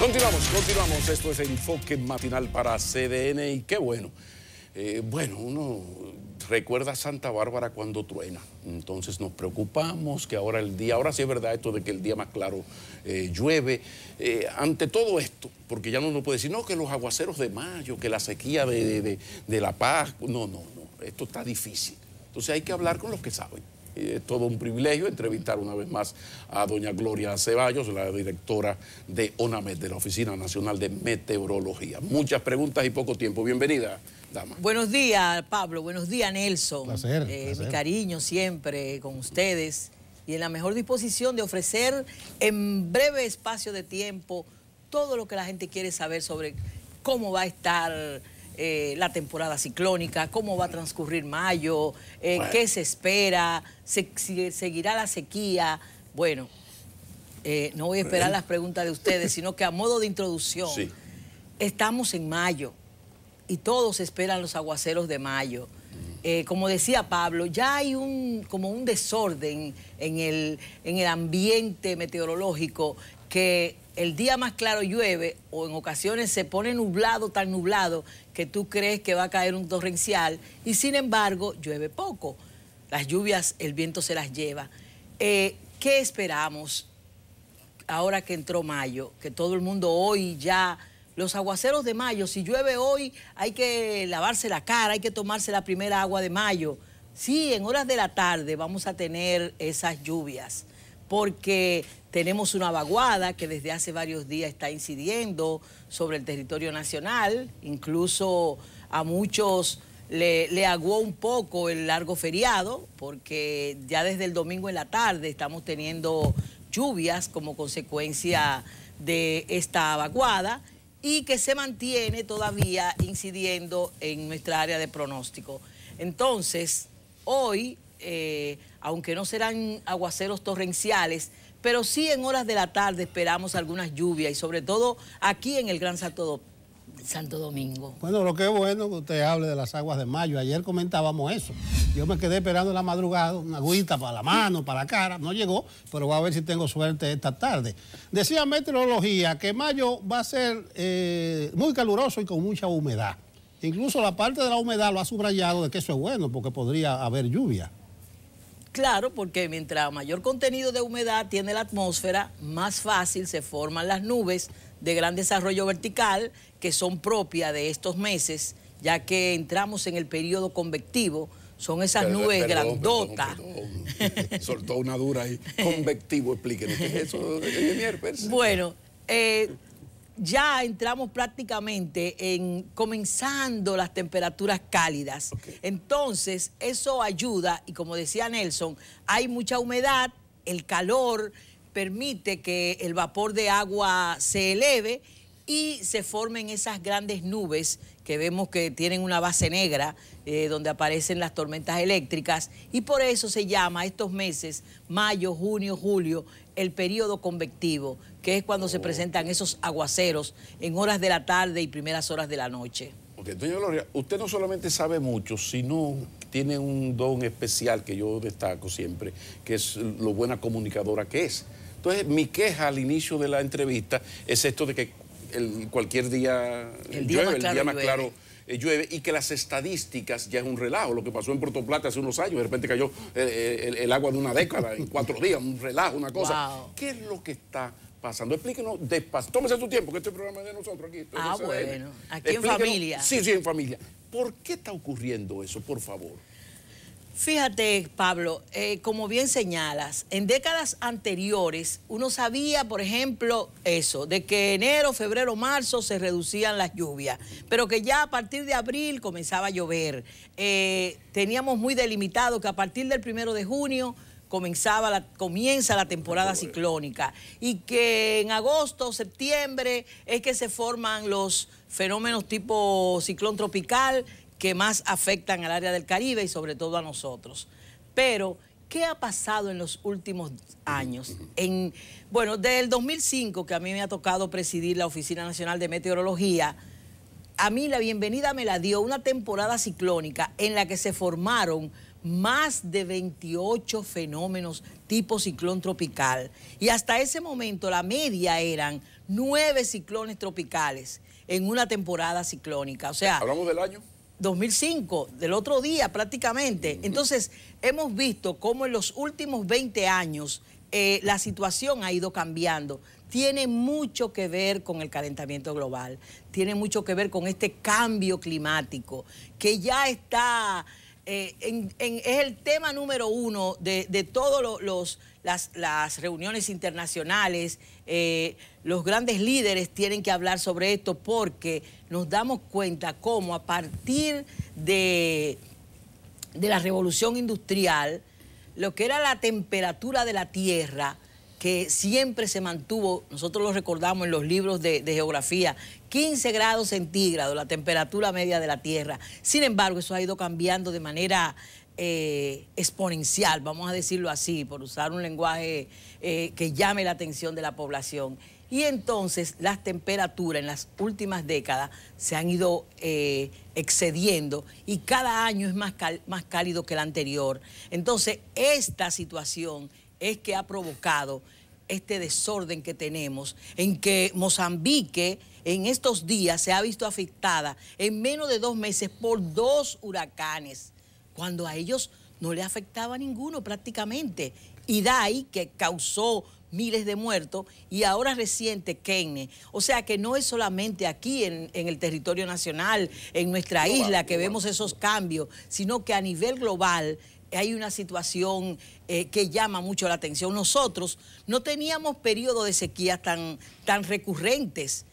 Continuamos, continuamos. Esto es Enfoque Matinal para CDN y qué bueno. Eh, bueno, uno recuerda a Santa Bárbara cuando truena. Entonces nos preocupamos que ahora el día, ahora sí es verdad esto de que el día más claro eh, llueve. Eh, ante todo esto, porque ya no nos puede decir, no, que los aguaceros de mayo, que la sequía de, de La Paz, no, no, no, esto está difícil. Entonces hay que hablar con los que saben. Es eh, todo un privilegio entrevistar una vez más a doña Gloria Ceballos, la directora de ONAMED, de la Oficina Nacional de Meteorología. Muchas preguntas y poco tiempo. Bienvenida, dama. Buenos días, Pablo. Buenos días, Nelson. Eh, mi cariño siempre con ustedes y en la mejor disposición de ofrecer en breve espacio de tiempo todo lo que la gente quiere saber sobre cómo va a estar eh, la temporada ciclónica, cómo va a transcurrir mayo, eh, qué se espera, se, seguirá la sequía. Bueno, eh, no voy a esperar las preguntas de ustedes, sino que a modo de introducción, estamos en mayo y todos esperan los aguaceros de mayo. como decía Pablo, ya hay un, como un desorden el, en el ambiente meteorológico que el día más claro llueve o en ocasiones se pone nublado, tan nublado que tú crees que va a caer un torrencial y sin embargo llueve poco. Las lluvias, el viento se las lleva. Eh, ¿Qué esperamos ahora que entró mayo? Que todo el mundo hoy ya, los aguaceros de mayo, si llueve hoy hay que lavarse la cara, hay que tomarse la primera agua de mayo. Sí, en horas de la tarde vamos a tener esas lluvias porque tenemos una vaguada que desde hace varios días está incidiendo sobre el territorio nacional, incluso a muchos le, aguó un poco el largo feriado, porque ya desde el domingo en la tarde estamos teniendo lluvias como consecuencia de esta vaguada y que se mantiene todavía incidiendo en nuestra área de pronóstico. Entonces, hoy eh, aunque no serán aguaceros torrenciales, pero sí en horas de la tarde esperamos algunas lluvias y sobre todo aquí en el Gran Santo, Santo Domingo. Bueno, lo que es bueno que usted hable de las aguas de mayo. Ayer comentábamos eso. Yo me quedé esperando en la madrugada, una agüita para la mano, para la cara. No llegó, pero voy a ver si tengo suerte esta tarde. Decía meteorología que mayo va a ser eh, muy caluroso y con mucha humedad. Incluso la parte de la humedad lo ha subrayado de que eso es bueno porque podría haber lluvia. Claro, porque mientras mayor contenido de humedad tiene la atmósfera, más fácil se forman las nubes de gran desarrollo vertical que son propias de estos meses, ya que entramos en el periodo convectivo. Son esas nubes grandotas. Soltó una dura ahí. Convectivo, explíquenos. ¿Qué es eso, Bueno, eh, ya entramos prácticamente en comenzando las temperaturas cálidas. Entonces, eso ayuda y como decía Nelson, hay mucha humedad, el calor permite que el vapor de agua se eleve y se formen esas grandes nubes que vemos que tienen una base negra eh, donde aparecen las tormentas eléctricas y por eso se llama estos meses, mayo, junio, julio, el periodo convectivo, que es cuando se oh. presentan esos aguaceros en horas de la tarde y primeras horas de la noche. Ok, doña Gloria, usted no solamente sabe mucho, sino tiene un don especial que yo destaco siempre, que es lo buena comunicadora que es. Entonces, mi queja al inicio de la entrevista es esto de que el, cualquier día, el día más claro eh, llueve y que las estadísticas ya es un relajo. Lo que pasó en Puerto Plata hace unos años, de repente cayó eh, eh, el, agua de una década en cuatro días, un relajo, una cosa. ¿Qué es lo que está pasando. Explíquenos despacio. Tómese tu tiempo, que este programa es de nosotros aquí. Ah, bueno. Aquí en familia. Sí, sí, en familia. ¿Por qué está ocurriendo eso, por favor? Fíjate, Pablo, eh, como bien señalas, en décadas anteriores uno sabía, por ejemplo, eso, de que enero, febrero, marzo se reducían las lluvias, pero que ya a partir de abril comenzaba a llover. Eh, teníamos muy delimitado que a partir del primero de junio comenzaba comienza la temporada ciclónica y que en agosto, septiembre es que se forman los fenómenos tipo ciclón tropical que más afectan al área del Caribe y sobre todo a nosotros. Pero, ¿qué ha pasado en los últimos años? En, bueno, desde el 2005, que a mí me ha tocado presidir la Oficina Nacional de Meteorología, a mí la bienvenida me la dio una temporada ciclónica en la que se formaron más de 28 fenómenos tipo ciclón tropical. Y hasta ese momento la media eran nueve ciclones tropicales en una temporada ciclónica. O sea, ¿Hablamos del año? 2005, del otro día prácticamente. Entonces, hemos visto cómo en los últimos 20 años eh, la situación ha ido cambiando. Tiene mucho que ver con el calentamiento global, tiene mucho que ver con este cambio climático, que ya está, eh, en, es el tema número uno de, todas las, reuniones internacionales, eh, los grandes líderes tienen que hablar sobre esto porque nos damos cuenta cómo a partir de, de la revolución industrial, lo que era la temperatura de la Tierra, que siempre se mantuvo, nosotros lo recordamos en los libros de, geografía, 15 grados centígrados, la temperatura media de la Tierra. Sin embargo, eso ha ido cambiando de manera eh, exponencial, vamos a decirlo así, por usar un lenguaje eh, que llame la atención de la población. Y entonces las temperaturas en las últimas décadas se han ido eh, excediendo y cada año es más, más cálido que el anterior. Entonces, esta situación es que ha provocado este desorden que tenemos, en que Mozambique en estos días se ha visto afectada en menos de dos meses por dos huracanes, cuando a ellos no le afectaba ninguno prácticamente. Y de que causó miles de muertos y ahora reciente Kenne. O sea que no es solamente aquí en, el territorio nacional, en nuestra isla, que vemos esos cambios, sino que a nivel global hay una situación eh, que llama mucho la atención. Nosotros no teníamos periodos de sequías tan, tan recurrentes.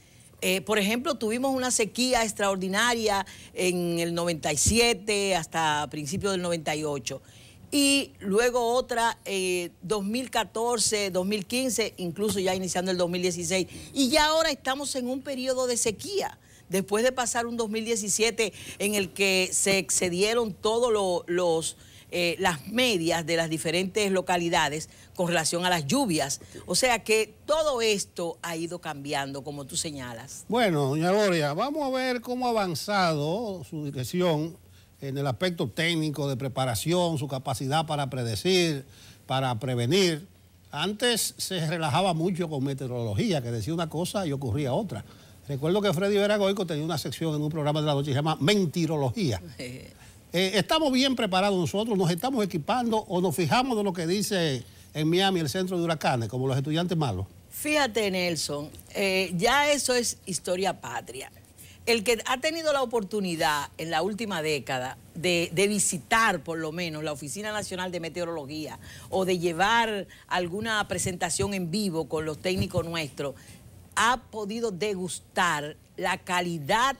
Eh, por ejemplo, tuvimos una sequía extraordinaria en el 97 hasta principios del 98. Y luego otra, 2014, eh, 2015, incluso ya iniciando el 2016. Y ya ahora estamos en un periodo de sequía. Después de pasar un 2017 en el que se excedieron todos los... Eh, las medias de las diferentes localidades con relación a las lluvias. O sea que todo esto ha ido cambiando, como tú señalas. Bueno, doña Gloria, vamos a ver cómo ha avanzado su dirección en el aspecto técnico de preparación, su capacidad para predecir, para prevenir. Antes se relajaba mucho con meteorología, que decía una cosa y ocurría otra. Recuerdo que Freddy Veragoico tenía una sección en un programa de la noche que se llama Mentirología. Eh, estamos bien preparados nosotros, nos estamos equipando o nos fijamos de lo que dice en Miami el centro de huracanes, como los estudiantes malos. Fíjate, Nelson, eh, ya eso es historia patria el que ha tenido la oportunidad en la última década de, visitar por lo menos la Oficina Nacional de Meteorología o de llevar alguna presentación en vivo con los técnicos nuestros, ha podido degustar la calidad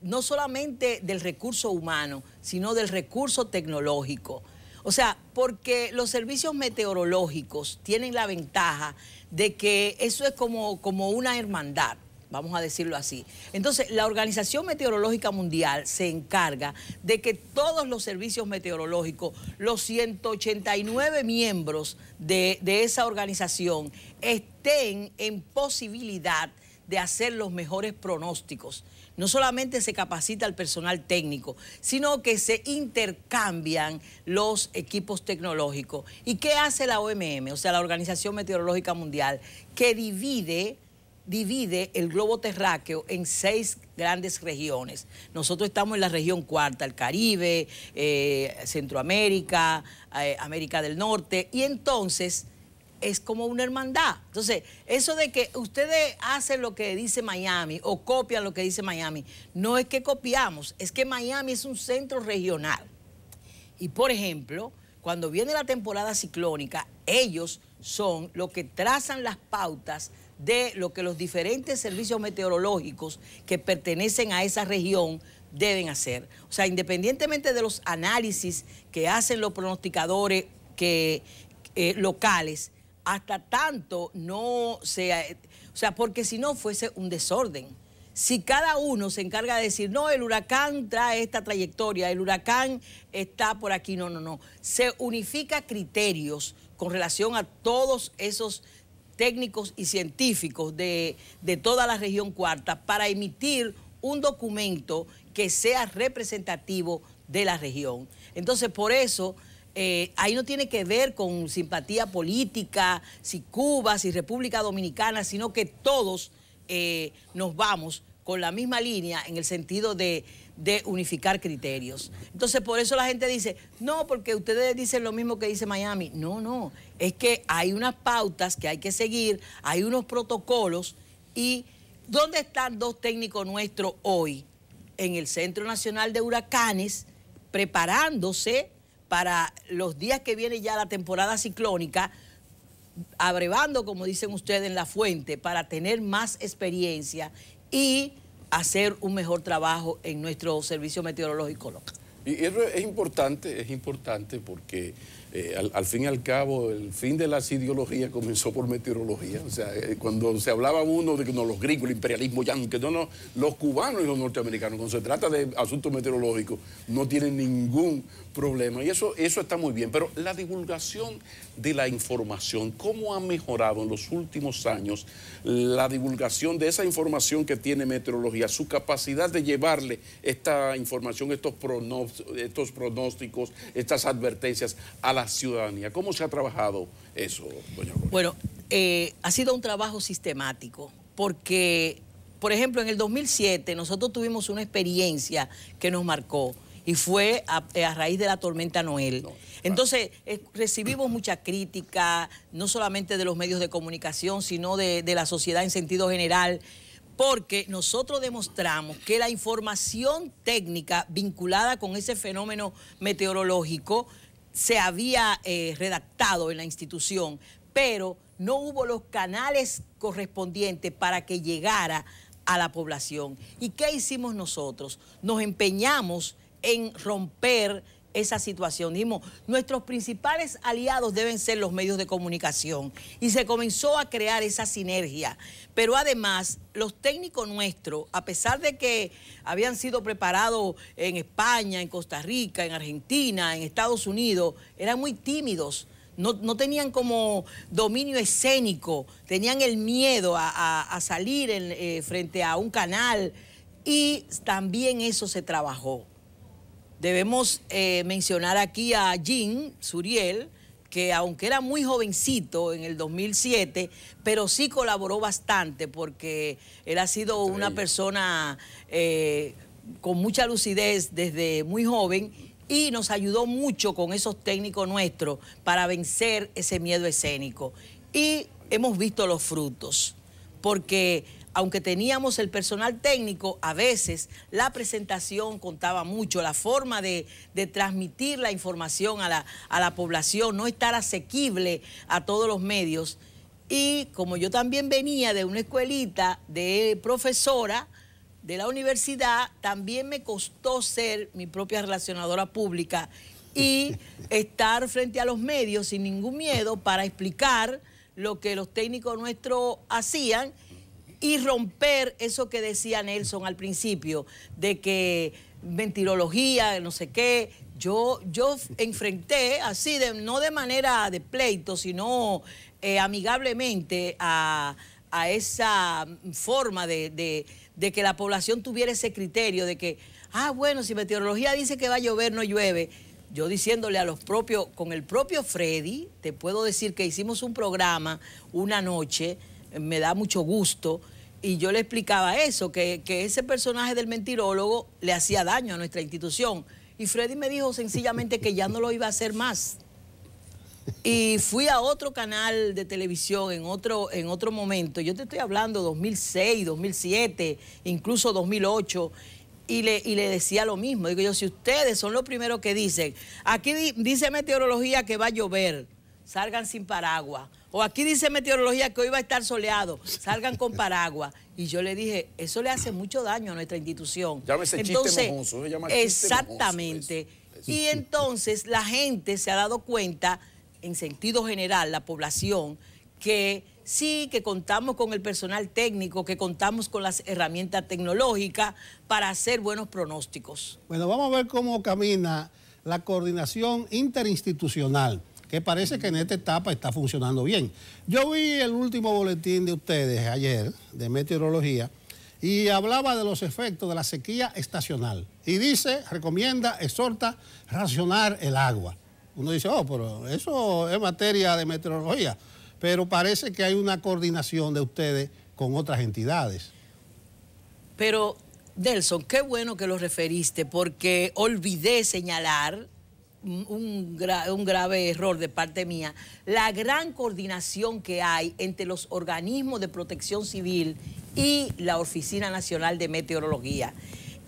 no solamente del recurso humano, sino del recurso tecnológico. O sea, porque los servicios meteorológicos tienen la ventaja de que eso es como, como una hermandad vamos a decirlo así. Entonces, la Organización Meteorológica Mundial se encarga de que todos los servicios meteorológicos, los 189 miembros de, esa organización, estén en posibilidad de hacer los mejores pronósticos. No solamente se capacita al personal técnico, sino que se intercambian los equipos tecnológicos. ¿Y qué hace la OMM, o sea, la Organización Meteorológica Mundial? Que divide divide el globo terráqueo en seis grandes regiones. Nosotros estamos en la región cuarta, el Caribe, eh, Centroamérica, eh, América del Norte, y entonces es como una hermandad. Entonces, eso de que ustedes hacen lo que dice Miami o copian lo que dice Miami, no es que copiamos, es que Miami es un centro regional. Y por ejemplo, cuando viene la temporada ciclónica, ellos son los que trazan las pautas de lo que los diferentes servicios meteorológicos que pertenecen a esa región deben hacer. O sea, independientemente de los análisis que hacen los pronosticadores eh, locales, hasta tanto no sea... Eh, o sea, porque si no fuese un desorden. Si cada uno se encarga de decir, no, el huracán trae esta trayectoria, el huracán está por aquí, no, no, no. Se unifica criterios con relación a todos esos técnicos y científicos de, toda la región cuarta para emitir un documento que sea representativo de la región. Entonces, por eso... Eh, ahí no tiene que ver con simpatía política, si Cuba, si República Dominicana, sino que todos eh, nos vamos con la misma línea en el sentido de de unificar criterios. Entonces, por eso la gente dice, no, porque ustedes dicen lo mismo que dice Miami. No, no, es que hay unas pautas que hay que seguir, hay unos protocolos y ¿dónde están dos técnicos nuestros hoy? En el Centro Nacional de Huracanes, preparándose para los días que viene ya la temporada ciclónica, abrevando, como dicen ustedes, en la fuente, para tener más experiencia y hacer un mejor trabajo en nuestro servicio meteorológico local. Y eso es importante, es importante porque eh, al, fin y al cabo, el fin de las ideologías comenzó por meteorología. O sea, eh, cuando se hablaba uno de que no, los gringos, el imperialismo no, no, los cubanos y los norteamericanos, cuando se trata de asuntos meteorológicos, no tienen ningún problema. Y eso, eso está muy bien. Pero la divulgación de la información, ¿cómo ha mejorado en los últimos años la divulgación de esa información que tiene meteorología, su capacidad de llevarle esta información, estos, pronósticos, estos pronósticos estas advertencias a la ciudadanía. ¿Cómo se ha trabajado eso, doña Bueno, eh, ha sido un trabajo sistemático, porque, por ejemplo, en el 2007 nosotros tuvimos una experiencia que nos marcó y fue a, eh, raíz de la tormenta Noel. Entonces, eh, recibimos mucha crítica, no solamente de los medios de comunicación, sino de, la sociedad en sentido general, porque nosotros demostramos que la información técnica vinculada con ese fenómeno meteorológico se había eh, redactado en la institución, pero no hubo los canales correspondientes para que llegara a la población. ¿Y qué hicimos nosotros? Nos empeñamos en romper esa situación. Dijimos, nuestros principales aliados deben ser los medios de comunicación. Y se comenzó a crear esa sinergia. Pero además, los técnicos nuestros, a pesar de que habían sido preparados en España, en Costa Rica, en Argentina, en Estados Unidos, eran muy tímidos. No, tenían como dominio escénico, tenían el miedo a, salir eh, frente a un canal y también eso se trabajó. Debemos eh, mencionar aquí a Jean Suriel, que aunque era muy jovencito en el 2007, pero sí colaboró bastante porque él ha sido una persona eh, con mucha lucidez desde muy joven y nos ayudó mucho con esos técnicos nuestros para vencer ese miedo escénico. Y hemos visto los frutos, porque aunque teníamos el personal técnico, a veces la presentación contaba mucho, la forma de, transmitir la información a la, a la población, no estar asequible a todos los medios. Y como yo también venía de una escuelita de profesora de la universidad, también me costó ser mi propia relacionadora pública y estar frente a los medios sin ningún miedo para explicar lo que los técnicos nuestros hacían y romper eso que decía Nelson al principio, de que mentirología, no sé qué. Yo, yo enfrenté así, de, no de manera de pleito, sino eh, amigablemente a, esa forma de, de, de que la población tuviera ese criterio de que, ah, bueno, si meteorología dice que va a llover, no llueve yo diciéndole a los propios, con el propio Freddy, te puedo decir que hicimos un programa una noche me da mucho gusto. Y yo le explicaba eso, que, ese personaje del mentirólogo le hacía daño a nuestra institución. Y Freddy me dijo sencillamente que ya no lo iba a hacer más. Y fui a otro canal de televisión en otro, en otro momento, yo te estoy hablando 2006, 2007, incluso 2008, y le, y le decía lo mismo. Digo yo, si ustedes son los primeros que dicen, aquí dice meteorología que va a llover, salgan sin paraguas. O aquí dice meteorología que hoy va a estar soleado, salgan con paraguas. Y yo le dije, eso le hace mucho daño a nuestra institución. Llámese entonces, chiste mojoso, llama exactamente. Pues. Y entonces la gente se ha dado cuenta, en sentido general, la población, que sí, que contamos con el personal técnico, que contamos con las herramientas tecnológicas para hacer buenos pronósticos. Bueno, vamos a ver cómo camina la coordinación interinstitucional que parece que en esta etapa está funcionando bien. Yo vi el último boletín de ustedes ayer de meteorología y hablaba de los efectos de la sequía estacional y dice, recomienda, exhorta racionar el agua. Uno dice, oh, pero eso es materia de meteorología, pero parece que hay una coordinación de ustedes con otras entidades. Pero, Delson, qué bueno que lo referiste, porque olvidé señalar un, un, grave error de parte mía, la gran coordinación que hay entre los organismos de protección civil y la Oficina Nacional de Meteorología.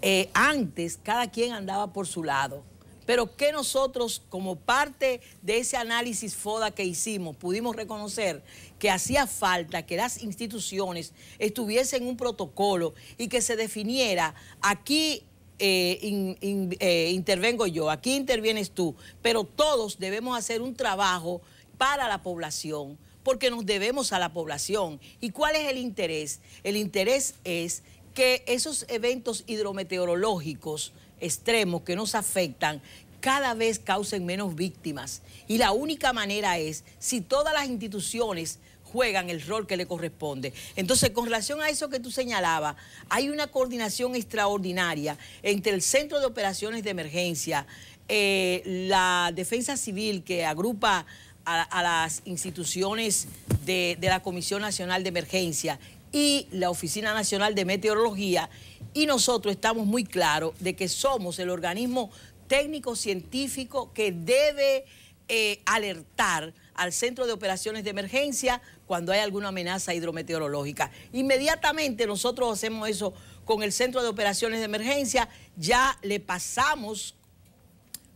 Eh, antes cada quien andaba por su lado, pero que nosotros como parte de ese análisis FODA que hicimos pudimos reconocer que hacía falta que las instituciones estuviesen en un protocolo y que se definiera aquí eh, eh, intervengo yo, aquí intervienes tú, pero todos debemos hacer un trabajo para la población, porque nos debemos a la población. ¿Y cuál es el interés? El interés es que esos eventos hidrometeorológicos extremos que nos afectan cada vez causen menos víctimas. Y la única manera es si todas las instituciones juegan el rol que le corresponde. Entonces, con relación a eso que tú señalabas, hay una coordinación extraordinaria entre el Centro de Operaciones de Emergencia, eh, la Defensa Civil que agrupa a, las instituciones de, la Comisión Nacional de Emergencia y la Oficina Nacional de Meteorología y nosotros estamos muy claros de que somos el organismo técnico-científico que debe eh, alertar al Centro de Operaciones de Emergencia cuando hay alguna amenaza hidrometeorológica. Inmediatamente nosotros hacemos eso con el Centro de Operaciones de Emergencia, ya le pasamos,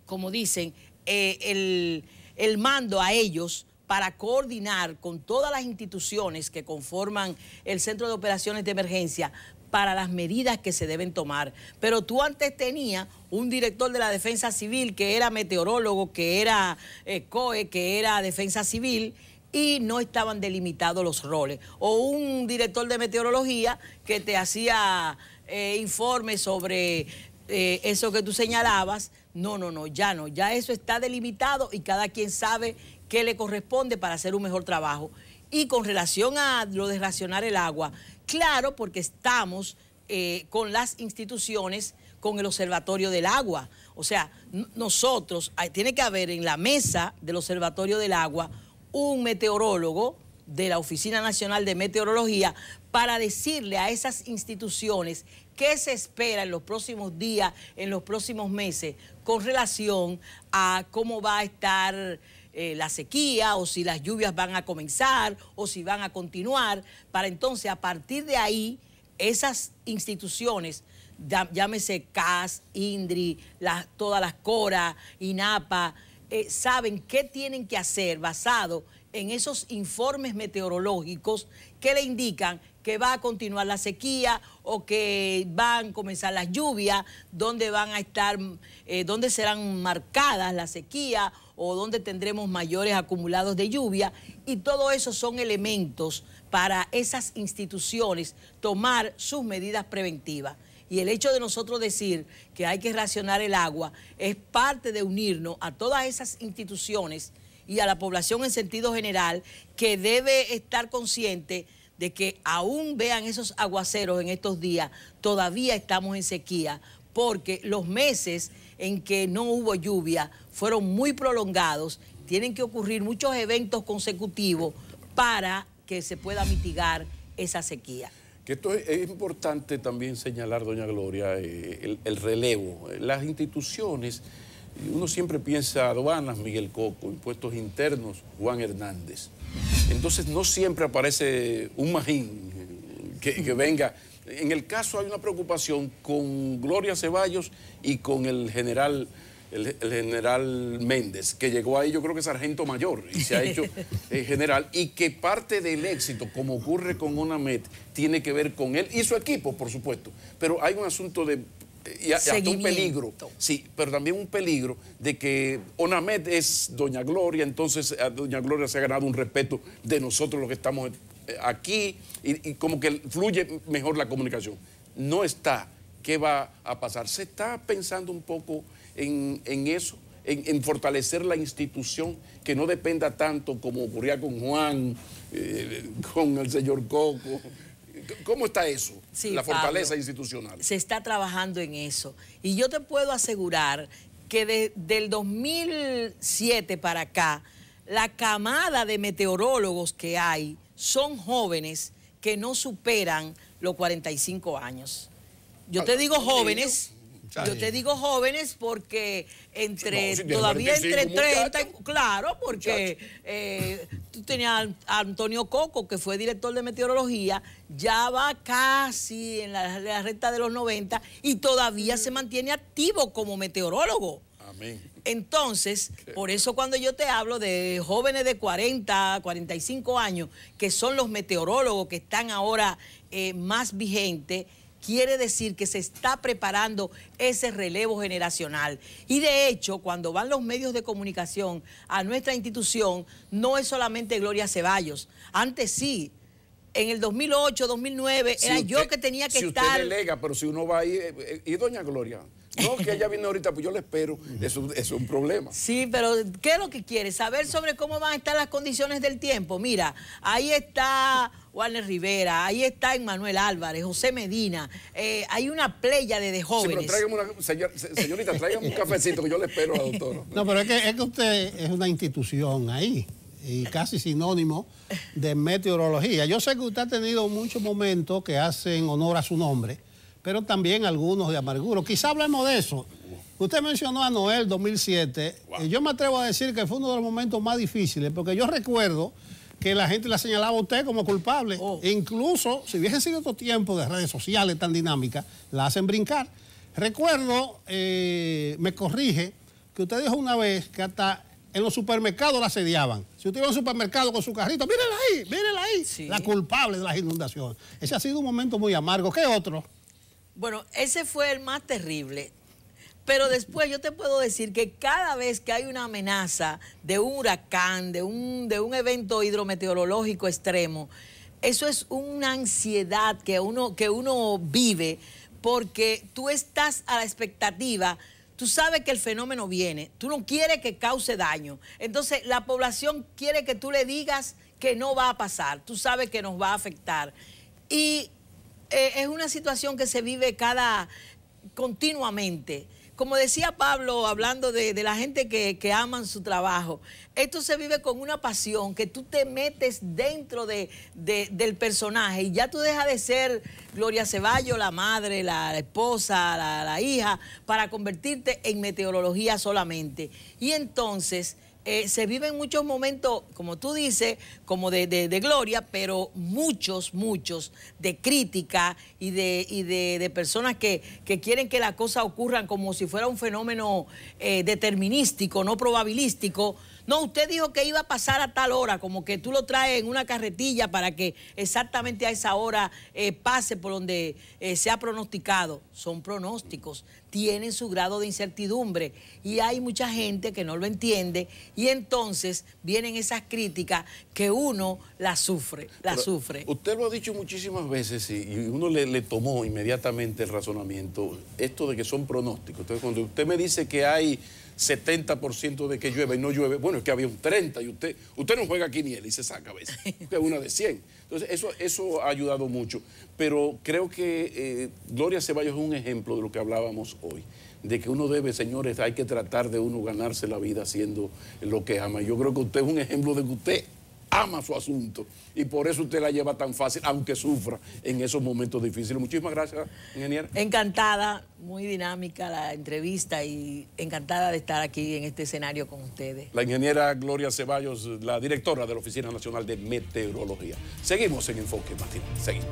como dicen, eh, el, mando a ellos para coordinar con todas las instituciones que conforman el Centro de Operaciones de Emergencia para las medidas que se deben tomar. Pero tú antes tenías un director de la defensa civil que era meteorólogo, que era eh, COE, que era defensa civil y no estaban delimitados los roles. O un director de meteorología que te hacía eh, informes sobre eh, eso que tú señalabas. No, no, no, ya no, ya eso está delimitado y cada quien sabe qué le corresponde para hacer un mejor trabajo. Y con relación a lo de racionar el agua, claro, porque estamos eh, con las instituciones, con el Observatorio del Agua. O sea, nosotros, tiene que haber en la mesa del Observatorio del Agua un meteorólogo de la Oficina Nacional de Meteorología para decirle a esas instituciones qué se espera en los próximos días, en los próximos meses, con relación a cómo va a estar eh, la sequía o si las lluvias van a comenzar o si van a continuar, para entonces a partir de ahí esas instituciones llámese CAS, INDRI, todas las CORA, INAPA, eh, saben qué tienen que hacer basado en esos informes meteorológicos que le indican que va a continuar la sequía o que van a comenzar las lluvias, dónde van a estar, eh, dónde serán marcadas la sequía o dónde tendremos mayores acumulados de lluvia. Y todo eso son elementos para esas instituciones tomar sus medidas preventivas. Y el hecho de nosotros decir que hay que racionar el agua es parte de unirnos a todas esas instituciones y a la población en sentido general que debe estar consciente de que aún vean esos aguaceros en estos días, todavía estamos en sequía, porque los meses en que no hubo lluvia fueron muy prolongados, tienen que ocurrir muchos eventos consecutivos para que se pueda mitigar esa sequía. Que esto es, importante también señalar, doña Gloria, eh, el, relevo. Las instituciones, uno siempre piensa aduanas, Miguel Coco, impuestos internos, Juan Hernández. Entonces no siempre aparece un magín eh, que, que venga. En el caso hay una preocupación con Gloria Ceballos y con el general el, general Méndez, que llegó ahí yo creo que sargento mayor y se ha hecho eh, general, y que parte del éxito, como ocurre con ONAMED, tiene que ver con él y su equipo, por supuesto, pero hay un asunto de... Y hasta un peligro, sí, pero también un peligro de que ONAMED es Doña Gloria, entonces a Doña Gloria se ha ganado un respeto de nosotros los que estamos eh, aquí y como que fluye mejor la comunicación. No está, ¿qué va a pasar? Se está pensando un poco en, eso, en, fortalecer la institución, que no dependa tanto como ocurría con Juan, eh, con el señor Coco. ¿Cómo está eso? la fortaleza institucional. Se está trabajando en eso. Y yo te puedo asegurar que desde el 2007 para acá, la camada de meteorólogos que hay son jóvenes que no superan los 45 años. Yo te digo jóvenes yo te digo jóvenes porque entre todavía entre 30, claro, porque eh, tú tenías a Antonio Coco, que fue director de meteorología, ya va casi en la, recta de los 90 y todavía se mantiene activo como meteorólogo. Amén. Entonces, por eso cuando yo te hablo de jóvenes de 40, 45 años, que son los meteorólogos que están ahora eh, más vigentes, quiere decir que se está preparando ese relevo generacional. Y de hecho, cuando van los medios de comunicación a nuestra institución, no es solamente Gloria Ceballos. Antes sí, en el 2008, 2009, era yo que tenía que si estar. Usted delega, pero si uno va ahí, eh, eh, ¿y Doña Gloria? No, que ella viene ahorita, pues yo le espero. Eso, es un problema. Sí, pero ¿qué es lo que quiere? Saber sobre cómo van a estar las condiciones del tiempo. Mira, ahí está Warner Rivera, ahí está Emanuel Álvarez, José Medina, eh, hay una playa de, de jóvenes. pero una, señorita, tráigame un cafecito que yo le espero a No, pero es que, es que usted es una institución ahí y casi sinónimo de meteorología. Yo sé que usted ha tenido muchos momentos que hacen honor a su nombre pero también algunos de amarguro. Quizá hablemos de eso. Usted mencionó a Noel 2007. yo me atrevo a decir que fue uno de los momentos más difíciles, porque yo recuerdo que la gente la señalaba a usted como culpable. Oh. incluso, si hubiesen sido otro tiempos... de redes sociales tan dinámicas, la hacen brincar. Recuerdo, eh, me corrige, que usted dijo una vez que hasta en los supermercados la asediaban. Si usted iba a un supermercado con su carrito, mírenla ahí, mírenla ahí. La culpable de las inundaciones. Ese ha sido un momento muy amargo. ¿Qué otro? Bueno, ese fue el más terrible. Pero después yo te puedo decir que cada vez que hay una amenaza de un huracán, de un, de un evento hidrometeorológico extremo, eso es una ansiedad que uno, que uno vive porque tú estás a la expectativa tú sabes que el fenómeno viene, tú no quieres que cause daño. Entonces la población quiere que tú le digas que no va a pasar, tú sabes que nos va a afectar. Y eh, es una situación que se vive cada continuamente. Como decía Pablo, hablando de, la gente que, que, aman su trabajo, esto se vive con una pasión, que tú te metes dentro de, del personaje y ya tú dejas de ser Gloria Ceballos, la madre, la, esposa, la, la hija, para convertirte en meteorología solamente. Y entonces eh, se viven muchos momentos, como tú dices, como de, gloria, pero muchos, muchos de crítica y de, y de, personas que, quieren que las cosas ocurran como si fuera un fenómeno eh, determinístico, no probabilístico. No, usted dijo que iba a pasar a tal hora, como que tú lo traes en una carretilla para que exactamente a esa hora eh, pase por donde eh, se ha pronosticado. Son pronósticos, tienen su grado de incertidumbre y hay mucha gente que no lo entiende y entonces vienen esas críticas que uno las sufre, las sufre. Usted lo ha dicho muchísimas veces y uno le, le tomó inmediatamente el razonamiento, esto de que son pronósticos. Entonces, cuando usted me dice que hay 70% de que llueve y no llueve. Bueno, es que había un 30 y usted, usted no juega aquí ni él y se saca a veces, es una de 100. Entonces, eso, eso ha ayudado mucho. Pero creo que eh, Gloria Ceballos es un ejemplo de lo que hablábamos hoy de que uno debe, señores, hay que tratar de uno ganarse la vida haciendo lo que ama. Yo creo que usted es un ejemplo de que usted ama su asunto y por eso usted la lleva tan fácil, aunque sufra en esos momentos difíciles. Muchísimas gracias, ingeniera. Encantada, muy dinámica la entrevista y encantada de estar aquí en este escenario con ustedes. La ingeniera Gloria Ceballos, la directora de la Oficina Nacional de Meteorología. Seguimos en Enfoque Martín, seguimos.